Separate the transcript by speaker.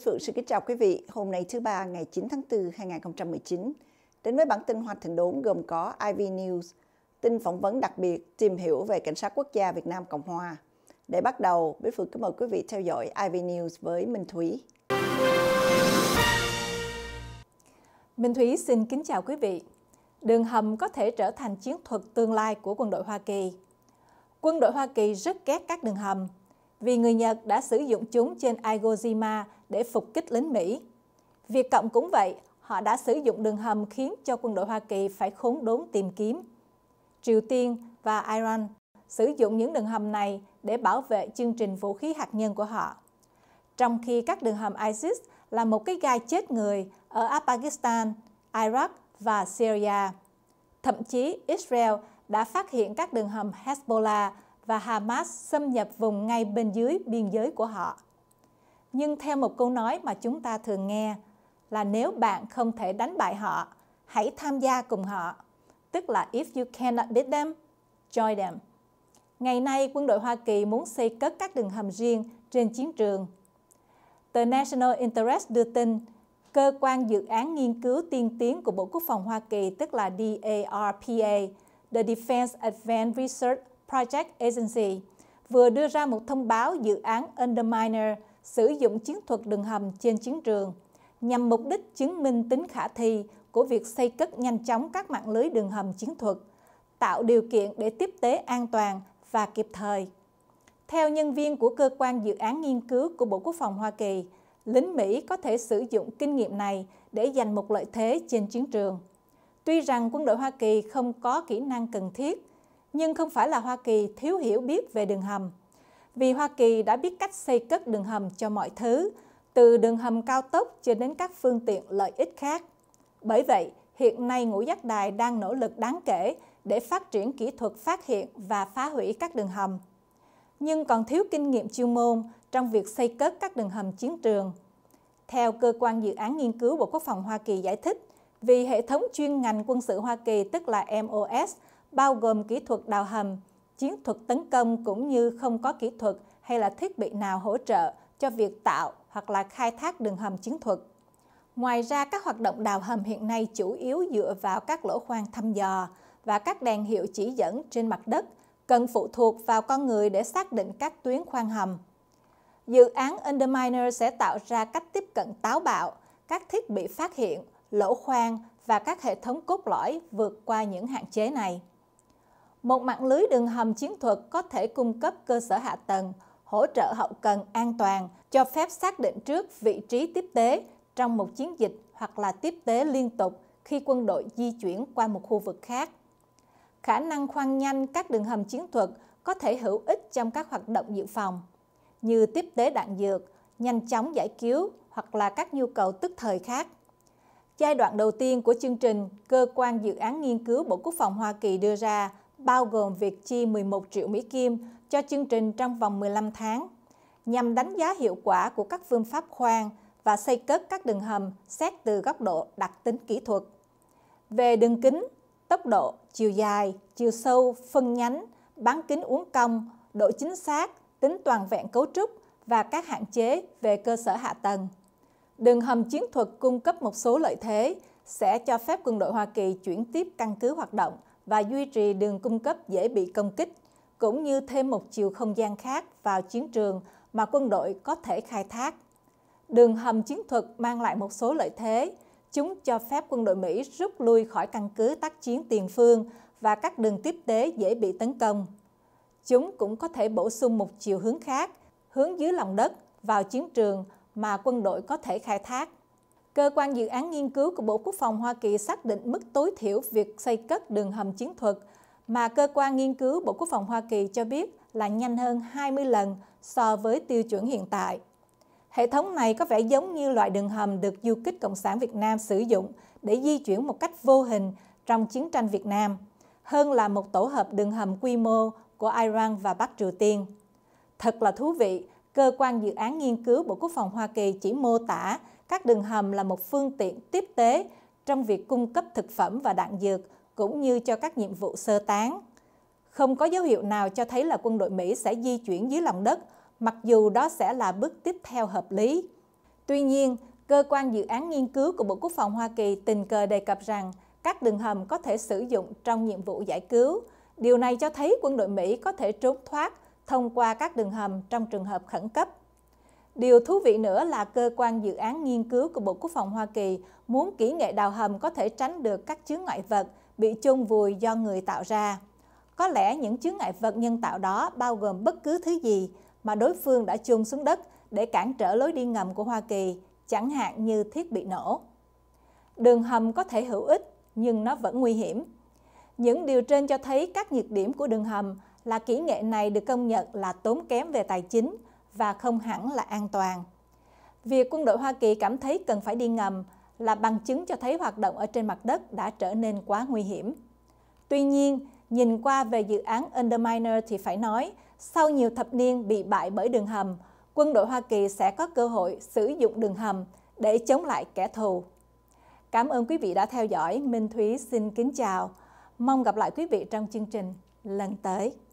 Speaker 1: Bích Phượng xin kính chào quý vị. Hôm nay thứ ba ngày 9 tháng 4 2019 đến với bản tin Hoa Thịnh Đốn gồm có IV News, tin phỏng vấn đặc biệt tìm hiểu về cảnh sát quốc gia Việt Nam Cộng Hòa. Để bắt đầu, Bích Phượng kính mời quý vị theo dõi IV News với Minh Thúy. Minh Thúy xin kính chào quý vị. Đường hầm có thể trở thành chiến thuật tương lai của quân đội Hoa Kỳ. Quân đội Hoa Kỳ rất ghét các đường hầm vì người Nhật đã sử dụng chúng trên Iwo Jima để phục kích lính Mỹ. Việt Cộng cũng vậy, họ đã sử dụng đường hầm khiến cho quân đội Hoa Kỳ phải khốn đốn tìm kiếm. Triều Tiên và Iran sử dụng những đường hầm này để bảo vệ chương trình vũ khí hạt nhân của họ. Trong khi các đường hầm ISIS là một cái gai chết người ở Afghanistan, Iraq và Syria. Thậm chí Israel đã phát hiện các đường hầm Hezbollah và Hamas xâm nhập vùng ngay bên dưới biên giới của họ. Nhưng theo một câu nói mà chúng ta thường nghe là nếu bạn không thể đánh bại họ, hãy tham gia cùng họ. Tức là if you cannot beat them, join them. Ngày nay, quân đội Hoa Kỳ muốn xây cất các đường hầm riêng trên chiến trường. Tờ National Interest đưa tin, cơ quan dự án nghiên cứu tiên tiến của Bộ Quốc phòng Hoa Kỳ, tức là DARPA, The Defense Advanced Research Project Agency vừa đưa ra một thông báo dự án Underminer sử dụng chiến thuật đường hầm trên chiến trường nhằm mục đích chứng minh tính khả thi của việc xây cất nhanh chóng các mạng lưới đường hầm chiến thuật, tạo điều kiện để tiếp tế an toàn và kịp thời. Theo nhân viên của cơ quan dự án nghiên cứu của Bộ Quốc phòng Hoa Kỳ, lính Mỹ có thể sử dụng kinh nghiệm này để giành một lợi thế trên chiến trường. Tuy rằng quân đội Hoa Kỳ không có kỹ năng cần thiết nhưng không phải là Hoa Kỳ thiếu hiểu biết về đường hầm. Vì Hoa Kỳ đã biết cách xây cất đường hầm cho mọi thứ, từ đường hầm cao tốc cho đến các phương tiện lợi ích khác. Bởi vậy, hiện nay ngũ giác đài đang nỗ lực đáng kể để phát triển kỹ thuật phát hiện và phá hủy các đường hầm. Nhưng còn thiếu kinh nghiệm chuyên môn trong việc xây cất các đường hầm chiến trường. Theo cơ quan dự án nghiên cứu Bộ Quốc phòng Hoa Kỳ giải thích, vì hệ thống chuyên ngành quân sự Hoa Kỳ tức là MOS bao gồm kỹ thuật đào hầm, chiến thuật tấn công cũng như không có kỹ thuật hay là thiết bị nào hỗ trợ cho việc tạo hoặc là khai thác đường hầm chiến thuật. Ngoài ra, các hoạt động đào hầm hiện nay chủ yếu dựa vào các lỗ khoan thăm dò và các đèn hiệu chỉ dẫn trên mặt đất, cần phụ thuộc vào con người để xác định các tuyến khoan hầm. Dự án Underminer sẽ tạo ra cách tiếp cận táo bạo, các thiết bị phát hiện, lỗ khoan và các hệ thống cốt lõi vượt qua những hạn chế này. Một mạng lưới đường hầm chiến thuật có thể cung cấp cơ sở hạ tầng, hỗ trợ hậu cần an toàn, cho phép xác định trước vị trí tiếp tế trong một chiến dịch hoặc là tiếp tế liên tục khi quân đội di chuyển qua một khu vực khác. Khả năng khoan nhanh các đường hầm chiến thuật có thể hữu ích trong các hoạt động dự phòng, như tiếp tế đạn dược, nhanh chóng giải cứu hoặc là các nhu cầu tức thời khác. Giai đoạn đầu tiên của chương trình, cơ quan dự án nghiên cứu Bộ Quốc phòng Hoa Kỳ đưa ra bao gồm việc chi 11 triệu Mỹ Kim cho chương trình trong vòng 15 tháng, nhằm đánh giá hiệu quả của các phương pháp khoan và xây cất các đường hầm xét từ góc độ đặc tính kỹ thuật. Về đường kính, tốc độ, chiều dài, chiều sâu, phân nhánh, bán kính uốn cong, độ chính xác, tính toàn vẹn cấu trúc và các hạn chế về cơ sở hạ tầng. Đường hầm chiến thuật cung cấp một số lợi thế sẽ cho phép quân đội Hoa Kỳ chuyển tiếp căn cứ hoạt động – và duy trì đường cung cấp dễ bị công kích, cũng như thêm một chiều không gian khác vào chiến trường mà quân đội có thể khai thác. Đường hầm chiến thuật mang lại một số lợi thế. Chúng cho phép quân đội Mỹ rút lui khỏi căn cứ tác chiến tiền phương và các đường tiếp tế dễ bị tấn công. Chúng cũng có thể bổ sung một chiều hướng khác, hướng dưới lòng đất vào chiến trường mà quân đội có thể khai thác. Cơ quan dự án nghiên cứu của Bộ Quốc phòng Hoa Kỳ xác định mức tối thiểu việc xây cất đường hầm chiến thuật mà cơ quan nghiên cứu Bộ Quốc phòng Hoa Kỳ cho biết là nhanh hơn 20 lần so với tiêu chuẩn hiện tại. Hệ thống này có vẻ giống như loại đường hầm được du kích Cộng sản Việt Nam sử dụng để di chuyển một cách vô hình trong chiến tranh Việt Nam, hơn là một tổ hợp đường hầm quy mô của Iran và Bắc Triều Tiên. Thật là thú vị, cơ quan dự án nghiên cứu Bộ Quốc phòng Hoa Kỳ chỉ mô tả các đường hầm là một phương tiện tiếp tế trong việc cung cấp thực phẩm và đạn dược cũng như cho các nhiệm vụ sơ tán. Không có dấu hiệu nào cho thấy là quân đội Mỹ sẽ di chuyển dưới lòng đất, mặc dù đó sẽ là bước tiếp theo hợp lý. Tuy nhiên, cơ quan dự án nghiên cứu của Bộ Quốc phòng Hoa Kỳ tình cờ đề cập rằng các đường hầm có thể sử dụng trong nhiệm vụ giải cứu. Điều này cho thấy quân đội Mỹ có thể trốn thoát thông qua các đường hầm trong trường hợp khẩn cấp. Điều thú vị nữa là cơ quan dự án nghiên cứu của Bộ Quốc phòng Hoa Kỳ muốn kỹ nghệ đào hầm có thể tránh được các chướng ngại vật bị chôn vùi do người tạo ra. Có lẽ những chướng ngại vật nhân tạo đó bao gồm bất cứ thứ gì mà đối phương đã chôn xuống đất để cản trở lối đi ngầm của Hoa Kỳ, chẳng hạn như thiết bị nổ. Đường hầm có thể hữu ích nhưng nó vẫn nguy hiểm. Những điều trên cho thấy các nhược điểm của đường hầm là kỹ nghệ này được công nhận là tốn kém về tài chính – và không hẳn là an toàn. Việc quân đội Hoa Kỳ cảm thấy cần phải đi ngầm là bằng chứng cho thấy hoạt động ở trên mặt đất đã trở nên quá nguy hiểm. Tuy nhiên, nhìn qua về dự án Underminer thì phải nói, sau nhiều thập niên bị bại bởi đường hầm, quân đội Hoa Kỳ sẽ có cơ hội sử dụng đường hầm để chống lại kẻ thù. Cảm ơn quý vị đã theo dõi. Minh Thúy xin kính chào. Mong gặp lại quý vị trong chương trình lần tới.